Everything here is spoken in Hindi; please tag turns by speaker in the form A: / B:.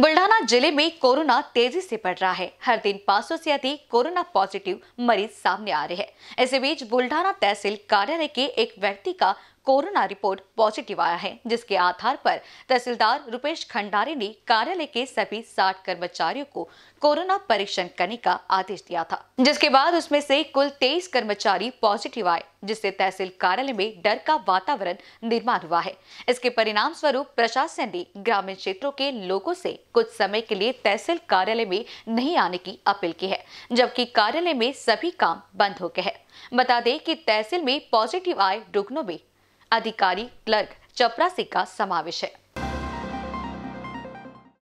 A: बुल्ढाना जिले में कोरोना तेजी से बढ़ रहा है हर दिन 500 से अधिक कोरोना पॉजिटिव मरीज सामने आ रहे हैं इसी बीच बुल्ढाना तहसील कार्यालय के एक व्यक्ति का कोरोना रिपोर्ट पॉजिटिव आया है जिसके आधार पर तहसीलदार रुपेश खंडारे ने कार्यालय के सभी साठ कर्मचारियों को कोरोना परीक्षण करने का आदेश दिया था जिसके बाद उसमें से कुल तेईस कर्मचारी पॉजिटिव आए जिससे तहसील कार्यालय में डर का वातावरण निर्माण हुआ है इसके परिणाम स्वरूप प्रशासन ने ग्रामीण क्षेत्रों के लोगों से कुछ समय के लिए तहसील कार्यालय में नहीं आने की अपील की है जबकि कार्यालय में सभी काम बंद हो गए हैं बता दें कि तहसील में पॉजिटिव आए रुग्णों में अधिकारी क्लर्क चपरासी का समावेश है